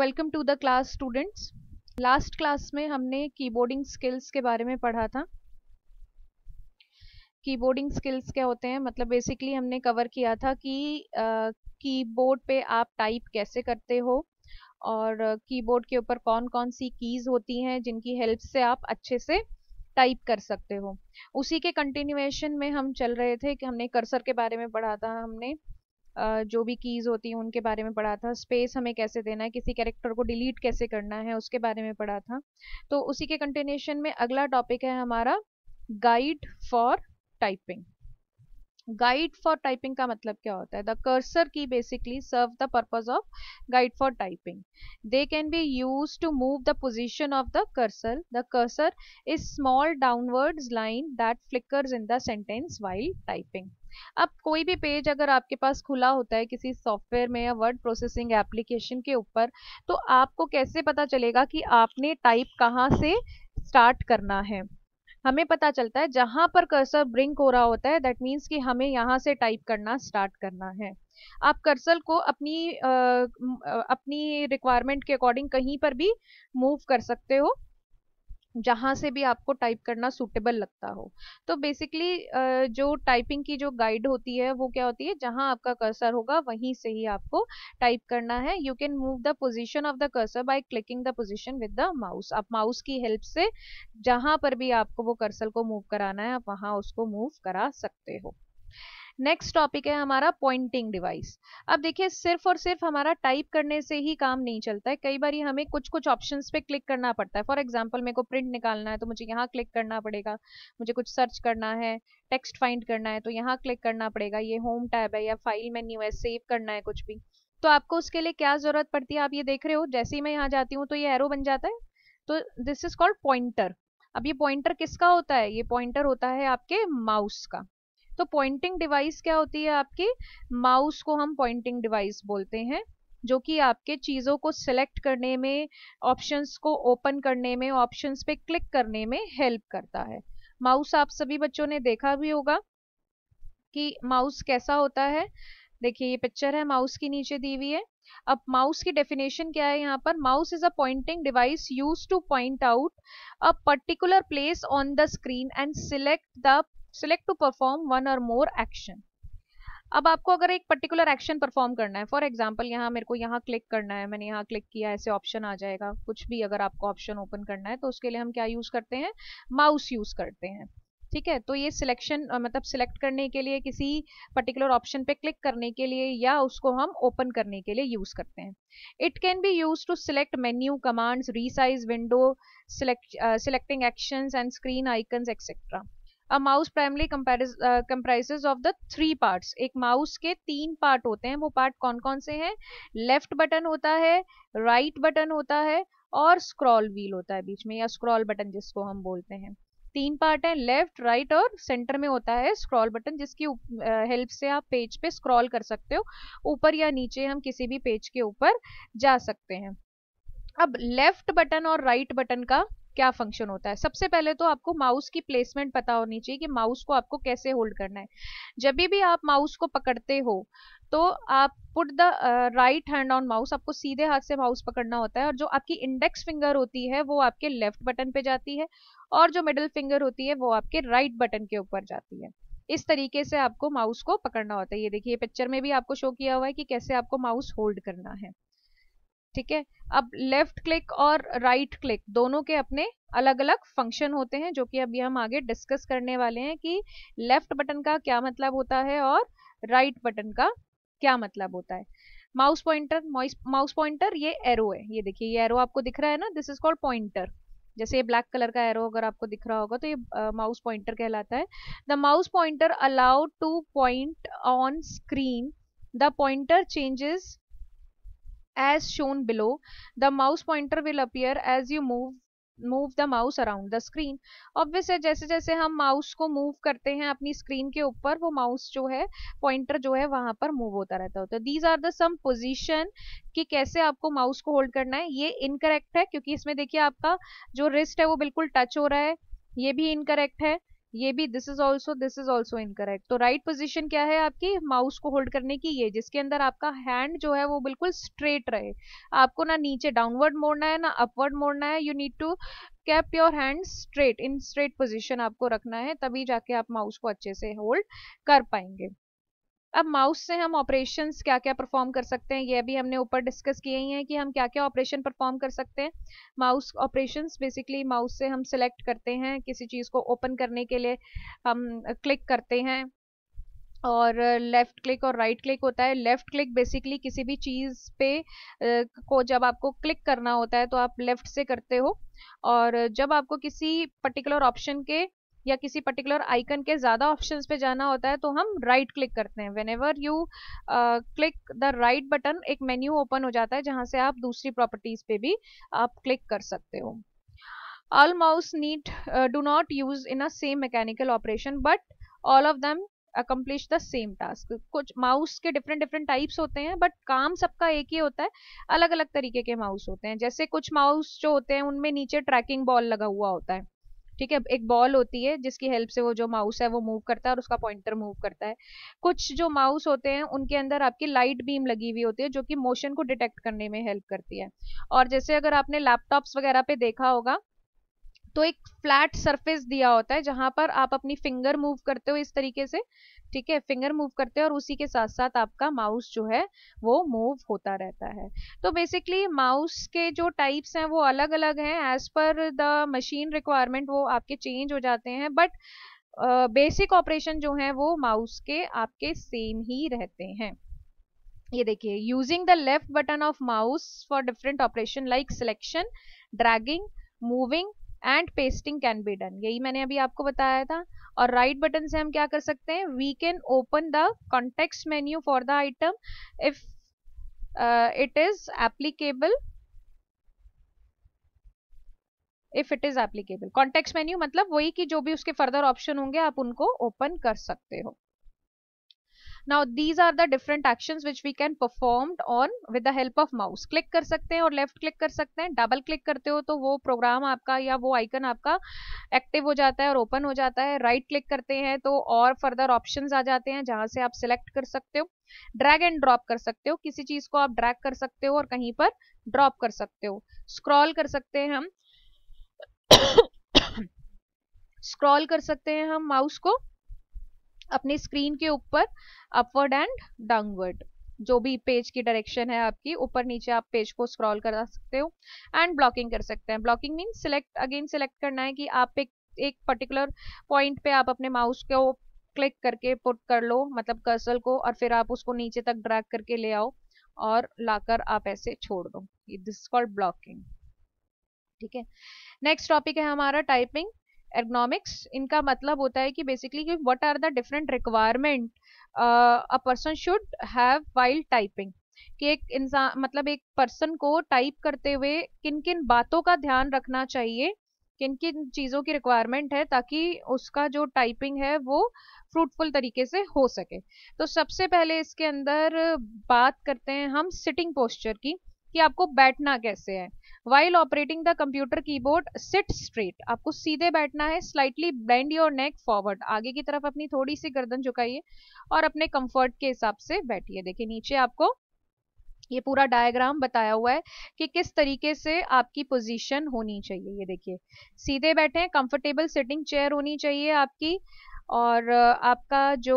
Welcome to the class students last class में हमने keyboarding skills के बारे में पढ़ा था कीबोर्डिंग स्किल्स क्या होते हैं मतलब बेसिकली हमने कवर किया था कि कीबोर्ड uh, पे आप टाइप कैसे करते हो और कीबोर्ड के ऊपर कौन कौन सी कीज होती हैं जिनकी हेल्प से आप अच्छे से टाइप कर सकते हो उसी के कंटिन्यूएशन में हम चल रहे थे कि हमने कर्सर के बारे में पढ़ा था हमने जो भी कीज़ होती हैं उनके बारे में पढ़ा था स्पेस हमें कैसे देना है किसी कैरेक्टर को डिलीट कैसे करना है उसके बारे में पढ़ा था तो उसी के कंटिन्यूशन में अगला टॉपिक है हमारा guide for typing guide for typing का मतलब क्या होता है द कर्सर की basically serve the purpose of guide for typing they can be use to move the position of the cursor the cursor is small downwards line that flickers in the sentence while typing अब कोई भी page अगर आपके पास खुला होता है किसी software में या वर्ड प्रोसेसिंग एप्लीकेशन के ऊपर तो आपको कैसे पता चलेगा कि आपने टाइप कहाँ से स्टार्ट करना है हमें पता चलता है जहां पर कर्सर ब्रिंक हो रहा होता है दैट मीन्स कि हमें यहाँ से टाइप करना स्टार्ट करना है आप कर्सर को अपनी आ, अपनी रिक्वायरमेंट के अकॉर्डिंग कहीं पर भी मूव कर सकते हो जहाँ से भी आपको टाइप करना सुटेबल लगता हो तो बेसिकली जो टाइपिंग की जो गाइड होती है वो क्या होती है जहाँ आपका कर्सर होगा वहीं से ही आपको टाइप करना है you can move the position of the cursor by clicking the position with the mouse आप माउस की हेल्प से जहाँ पर भी आपको वो कर्सर को मूव कराना है आप वहाँ उसको मूव करा सकते हो नेक्स्ट टॉपिक है हमारा पॉइंटिंग डिवाइस अब देखिए सिर्फ और सिर्फ हमारा टाइप करने से ही काम नहीं चलता है कई बार हमें कुछ कुछ ऑप्शन पे क्लिक करना पड़ता है फॉर एग्जाम्पल मेरे को प्रिंट निकालना है तो मुझे यहाँ क्लिक करना पड़ेगा मुझे कुछ सर्च करना है टेक्स्ट फाइंड करना है तो यहाँ क्लिक करना पड़ेगा ये होम टैब है या फाइल मेन्यू है सेव करना है कुछ भी तो आपको उसके लिए क्या जरूरत पड़ती है आप ये देख रहे हो जैसे ही मैं यहाँ जाती हूँ तो ये एरो बन जाता है तो दिस इज कॉल्ड पॉइंटर अब ये पॉइंटर किसका होता है ये पॉइंटर होता है आपके माउस का तो पॉइंटिंग डिवाइस क्या होती है आपकी माउस को हम पॉइंटिंग डिवाइस बोलते हैं जो कि आपके चीज़ों को सिलेक्ट करने में ऑप्शंस को ओपन करने में ऑप्शंस पे क्लिक करने में हेल्प करता है माउस आप सभी बच्चों ने देखा भी होगा कि माउस कैसा होता है देखिए ये पिक्चर है माउस की नीचे दी हुई है अब माउस की डेफिनेशन क्या है यहाँ पर mouse is a pointing device use to point out a particular place on the screen and select the select to perform one or more action अब आपको अगर एक पर्टिकुलर एक्शन परफॉर्म करना है फॉर एग्जाम्पल यहाँ मेरे को यहाँ क्लिक करना है मैंने यहाँ क्लिक किया ऐसे ऑप्शन आ जाएगा कुछ भी अगर आपको ऑप्शन ओपन करना है तो उसके लिए हम क्या यूज करते हैं माउस यूज करते हैं ठीक है तो ये सिलेक्शन मतलब सिलेक्ट करने के लिए किसी पर्टिकुलर ऑप्शन पे क्लिक करने के लिए या उसको हम ओपन करने के लिए यूज करते हैं it can be use to select menu commands resize window selecting action and screen icons etcetera a mouse primary comprises of the three parts एक माउस के तीन पार्ट होते हैं वो पार्ट कौन कौन से हैं लेफ्ट बटन होता है राइट right बटन होता है और स्क्रॉल व्हील होता है बीच में या स्क्रॉल बटन जिसको हम बोलते हैं तीन पार्ट है लेफ्ट राइट और सेंटर में होता है स्क्रॉल बटन जिसकी हेल्प uh, से आप पेज पे स्क्रॉल कर सकते हो ऊपर या नीचे हम किसी भी पेज के ऊपर जा सकते हैं अब लेफ्ट बटन और राइट right बटन का क्या फंक्शन होता है सबसे पहले तो आपको माउस की प्लेसमेंट पता होनी चाहिए कि माउस को आपको कैसे होल्ड करना है जब भी आप माउस को पकड़ते हो तो आप put the right hand on mouse आपको सीधे हाथ से माउस पकड़ना होता है और जो आपकी इंडेक्स फिंगर होती है वो आपके लेफ्ट बटन पे जाती है और जो मिडिल फिंगर होती है वो आपके राइट right बटन के ऊपर जाती है इस तरीके से आपको माउस को पकड़ना होता है ये देखिए पिक्चर में भी आपको शो किया हुआ है कि कैसे आपको माउस होल्ड करना है ठीक है अब लेफ्ट क्लिक और राइट right क्लिक दोनों के अपने अलग अलग फंक्शन होते हैं जो कि अभी हम आगे डिस्कस करने वाले हैं कि लेफ्ट बटन का क्या मतलब होता है और राइट right बटन का क्या मतलब होता है माउस पॉइंटर माउस पॉइंटर ये एरो है ये देखिए ये एरो आपको दिख रहा है ना दिस इज कॉल्ड पॉइंटर जैसे ये ब्लैक कलर का एरो अगर आपको दिख रहा होगा तो ये माउस पॉइंटर कहलाता है the mouse pointer allowed to point on screen the pointer changes as shown below. The mouse pointer will appear as you move move the mouse around the screen obvious है जैसे जैसे हम mouse को move करते हैं अपनी screen के ऊपर वो माउस जो है पॉइंटर जो है वहां पर मूव होता रहता होता है these are the some position कि कैसे आपको माउस को होल्ड करना है ये इनकरेक्ट है क्योंकि इसमें देखिए आपका जो रिस्ट है वो बिल्कुल टच हो रहा है ये भी इनकरेक्ट है ये भी this is also this is also incorrect तो राइट right पोजिशन क्या है आपकी माउस को होल्ड करने की ये जिसके अंदर आपका हैंड जो है वो बिल्कुल स्ट्रेट रहे आपको ना नीचे डाउनवर्ड मोड़ना है ना अपवर्ड मोड़ना है you need to keep your hand straight in straight position आपको रखना है तभी जाके आप माउस को अच्छे से होल्ड कर पाएंगे अब माउस से हम ऑपरेशंस क्या क्या परफॉर्म कर सकते हैं ये अभी हमने ऊपर डिस्कस किए ही हैं कि हम क्या क्या ऑपरेशन परफॉर्म कर सकते हैं माउस ऑपरेशंस बेसिकली माउस से हम सिलेक्ट करते हैं किसी चीज़ को ओपन करने के लिए हम क्लिक करते हैं और लेफ़्ट क्लिक और राइट क्लिक होता है लेफ़्ट क्लिक बेसिकली किसी भी चीज़ पे को जब आपको क्लिक करना होता है तो आप लेफ़्ट से करते हो और जब आपको किसी पर्टिकुलर ऑप्शन के या किसी पर्टिकुलर आइकन के ज़्यादा ऑप्शंस पे जाना होता है तो हम राइट right क्लिक करते हैं whenever you click the right button एक मेन्यू ओपन हो जाता है जहां से आप दूसरी प्रॉपर्टीज पे भी आप क्लिक कर सकते हो all mouse need do not use in a same mechanical operation but all of them accomplish the same task कुछ माउस के डिफरेंट डिफरेंट टाइप्स होते हैं बट काम सबका एक ही होता है अलग अलग तरीके के माउस होते हैं जैसे कुछ माउस जो होते हैं उनमें नीचे ट्रैकिंग बॉल लगा हुआ होता है ठीक है एक बॉल होती है जिसकी हेल्प से वो जो माउस है वो मूव करता है और उसका पॉइंटर मूव करता है कुछ जो माउस होते हैं उनके अंदर आपकी लाइट बीम लगी हुई होती है जो कि मोशन को डिटेक्ट करने में हेल्प करती है और जैसे अगर आपने लैपटॉप्स वगैरह पे देखा होगा तो एक फ्लैट सरफेस दिया होता है जहां पर आप अपनी फिंगर मूव करते हो इस तरीके से ठीक है फिंगर मूव करते हैं और उसी के साथ साथ आपका माउस जो है वो मूव होता रहता है तो बेसिकली माउस के जो टाइप्स हैं वो अलग अलग हैं as per the machine requirement वो आपके चेंज हो जाते हैं बट बेसिक ऑपरेशन जो है वो माउस के आपके सेम ही रहते हैं ये देखिए using the left button of mouse for different operation like selection dragging moving and pasting can be done यही मैंने अभी आपको बताया था और राइट right बटन से हम क्या कर सकते हैं we can open the context menu for the item if it is applicable if it is applicable context menu uh, मतलब वही कि जो भी उसके फर्दर ऑप्शन होंगे आप उनको ओपन कर सकते हो now these are the different action which we can perform on with the help of mouse click कर सकते हैं और लेफ्ट क्लिक कर सकते हैं डबल क्लिक करते हो तो वो प्रोग्राम आपका या वो आइकन आपका एक्टिव हो जाता है और ओपन हो जाता है राइट right क्लिक करते हैं तो और फर्दर ऑप्शन आ जाते हैं जहां से आप सिलेक्ट कर सकते हो ड्रैग एंड ड्रॉप कर सकते हो किसी चीज को आप ड्रैग कर सकते हो और कहीं पर ड्रॉप कर सकते हो स्क्रॉल कर सकते हैं हम स्क्रॉल कर सकते हैं हम माउस को अपने स्क्रीन के ऊपर अपवर्ड एंड डाउनवर्ड जो भी पेज की डायरेक्शन है आपकी ऊपर नीचे आप पेज को स्क्रॉल करा सकते हो एंड ब्लॉकिंग कर सकते हैं blocking mean select again select करना है कि आप एक एक पर्टिकुलर पॉइंट पे आप अपने माउस को क्लिक करके पुट कर लो मतलब कर्सल को और फिर आप उसको नीचे तक ड्रैग करके ले आओ और लाकर आप ऐसे छोड़ दो दिस कॉल्ड ब्लॉकिंग ठीक है नेक्स्ट टॉपिक है हमारा टाइपिंग एर्गनॉमिक्स इनका मतलब होता है कि बेसिकली कि what are the different requirement a person should have while typing कि एक इंसान मतलब एक पर्सन को टाइप करते हुए किन किन बातों का ध्यान रखना चाहिए किन किन चीज़ों की रिक्वायरमेंट है ताकि उसका जो टाइपिंग है वो फ्रूटफुल तरीके से हो सके तो सबसे पहले इसके अंदर बात करते हैं हम सिटिंग पोस्चर की कि आपको बैठना कैसे है while operating the computer keyboard sit straight आपको सीधे बैठना है slightly bend your neck forward आगे की तरफ अपनी थोड़ी सी गर्दन झुकाइए और अपने कंफर्ट के हिसाब से बैठिए देखिए नीचे आपको ये पूरा डायग्राम बताया हुआ है कि किस तरीके से आपकी पोजीशन होनी चाहिए ये देखिए सीधे बैठे कंफर्टेबल सिटिंग चेयर होनी चाहिए आपकी और आपका जो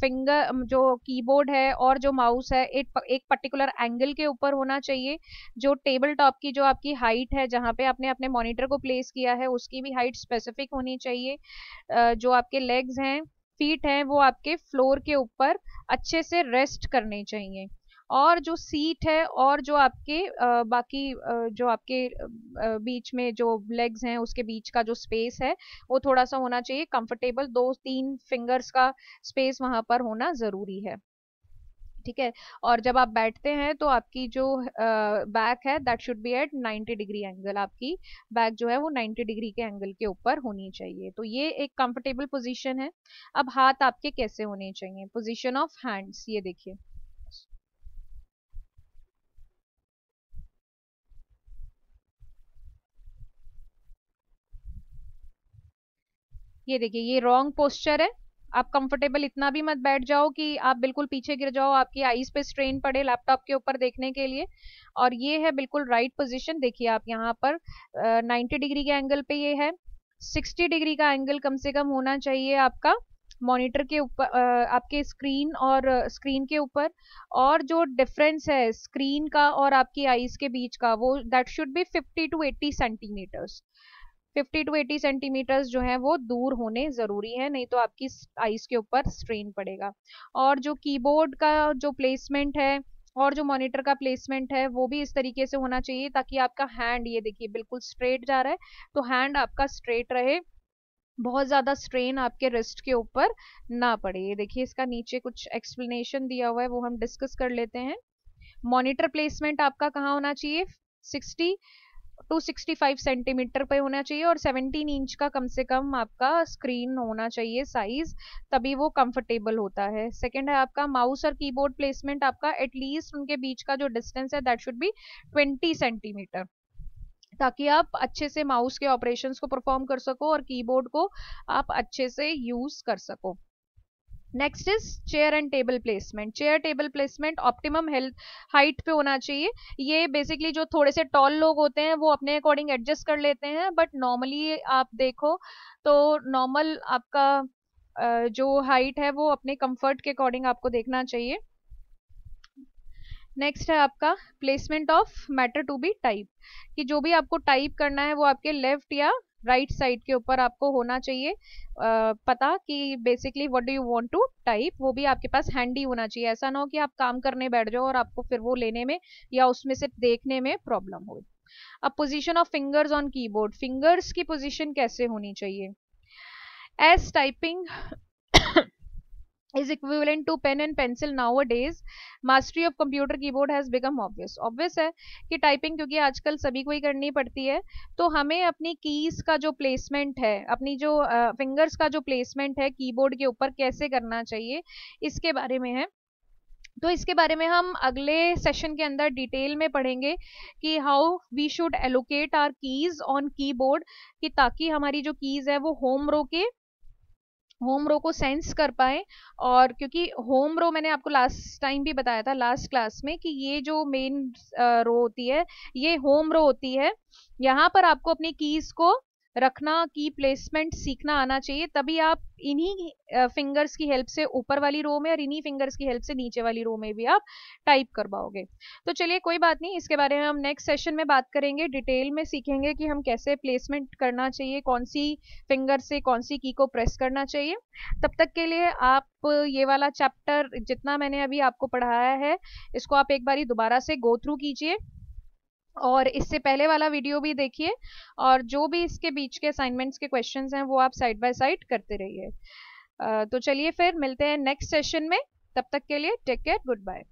फिंगर जो कीबोर्ड है और जो माउस है एक एक पर्टिकुलर एंगल के ऊपर होना चाहिए जो टेबल टॉप की जो आपकी हाइट है जहाँ पे आपने अपने मॉनिटर को प्लेस किया है उसकी भी हाइट स्पेसिफिक होनी चाहिए जो आपके लेग्स हैं फीट हैं वो आपके फ्लोर के ऊपर अच्छे से रेस्ट करने चाहिए और जो सीट है और जो आपके आ, बाकी आ, जो आपके आ, बीच में जो लेग्स हैं उसके बीच का जो स्पेस है वो थोड़ा सा होना चाहिए कंफर्टेबल दो तीन फिंगर्स का स्पेस वहां पर होना जरूरी है ठीक है और जब आप बैठते हैं तो आपकी जो बैक है that should be at 90 degree angle आपकी बैक जो है वो 90 डिग्री के एंगल के ऊपर होनी चाहिए तो ये एक कंफर्टेबल पोजीशन है अब हाथ आपके कैसे होने चाहिए पोजीशन ऑफ हैंड्स ये देखिए ये देखिए ये रॉन्ग पोस्चर है आप कंफर्टेबल इतना भी मत बैठ जाओ कि आप बिल्कुल पीछे गिर जाओ आपकी आईज पे स्ट्रेन पड़े लैपटॉप के ऊपर देखने के लिए और ये है बिल्कुल राइट पोजिशन देखिए आप यहाँ पर नाइन्टी डिग्री के एंगल पे ये है सिक्सटी डिग्री का एंगल कम से कम होना चाहिए आपका मॉनिटर के ऊपर आपके स्क्रीन और स्क्रीन के ऊपर और जो डिफरेंस है स्क्रीन का और आपकी आईज के बीच का वो that should be 50 to 80 centimetres 50 to 80 centimetres जो है वो दूर होने ज़रूरी है नहीं तो आपकी आइस के ऊपर स्ट्रेन पड़ेगा और जो कीबोर्ड का जो प्लेसमेंट है और जो मॉनिटर का प्लेसमेंट है वो भी इस तरीके से होना चाहिए ताकि आपका हैंड ये देखिए बिल्कुल स्ट्रेट जा रहा है तो हैंड आपका स्ट्रेट रहे बहुत ज़्यादा स्ट्रेन आपके रिस्ट के ऊपर ना पड़े ये देखिए इसका नीचे कुछ एक्सप्लेनेशन दिया हुआ है वो हम डिस्कस कर लेते हैं मॉनिटर प्लेसमेंट आपका कहाँ होना चाहिए सिक्सटी 265 सेंटीमीटर पे होना चाहिए और 17 इंच का कम से कम आपका स्क्रीन होना चाहिए साइज तभी वो कंफर्टेबल होता है सेकंड है आपका माउस और कीबोर्ड प्लेसमेंट आपका एटलीस्ट उनके बीच का जो डिस्टेंस है दैट शुड बी 20 सेंटीमीटर ताकि आप अच्छे से माउस के ऑपरेशंस को परफॉर्म कर सको और कीबोर्ड को आप अच्छे से यूज कर सको next is chair and table placement chair table placement optimum health height पे होना चाहिए ये बेसिकली जो थोड़े से टॉल लोग होते हैं वो अपने अकॉर्डिंग एडजस्ट कर लेते हैं बट नॉर्मली आप देखो तो नॉर्मल आपका जो हाइट है वो अपने कंफर्ट के अकॉर्डिंग आपको देखना चाहिए नेक्स्ट है आपका placement of matter to be type कि जो भी आपको टाइप करना है वो आपके लेफ्ट या राइट right साइड के ऊपर आपको होना चाहिए आ, पता कि basically what do you want to type वो भी आपके पास हैंडी होना चाहिए ऐसा ना हो कि आप काम करने बैठ जाओ और आपको फिर वो लेने में या उसमें से देखने में प्रॉब्लम हो अब position of fingers on keyboard fingers की पोजिशन कैसे होनी चाहिए as typing is equivalent to pen and pencil nowadays mastery of computer keyboard has become obvious obvious है कि typing क्योंकि आजकल सभी को ही करनी पड़ती है तो हमें अपनी keys का जो placement है अपनी जो uh, fingers का जो placement है keyboard के ऊपर कैसे करना चाहिए इसके बारे में है तो इसके बारे में हम अगले सेशन के अंदर डिटेल में पढ़ेंगे कि how we should allocate our keys on keyboard कि ताकि हमारी जो कीज है वो होम रो के होम रो को सेंस कर पाए और क्योंकि होम रो मैंने आपको लास्ट टाइम भी बताया था लास्ट क्लास में कि ये जो मेन रो होती है ये होम रो होती है यहाँ पर आपको अपनी कीज को रखना की प्लेसमेंट सीखना आना चाहिए तभी आप इन्हीं फिंगर्स की हेल्प से ऊपर वाली रो में और इन्हीं फिंगर्स की हेल्प से नीचे वाली रो में भी आप टाइप कर पाओगे तो चलिए कोई बात नहीं इसके बारे में हम नेक्स्ट सेशन में बात करेंगे डिटेल में सीखेंगे कि हम कैसे प्लेसमेंट करना चाहिए कौन सी फिंगर से कौन सी की को प्रेस करना चाहिए तब तक के लिए आप ये वाला चैप्टर जितना मैंने अभी आपको पढ़ाया है इसको आप एक बार दोबारा से गो थ्रू कीजिए और इससे पहले वाला वीडियो भी देखिए और जो भी इसके बीच के असाइनमेंट्स के क्वेश्चन हैं वो आप साइड बाय साइड करते रहिए तो चलिए फिर मिलते हैं नेक्स्ट सेशन में तब तक के लिए टेक केयर गुड बाय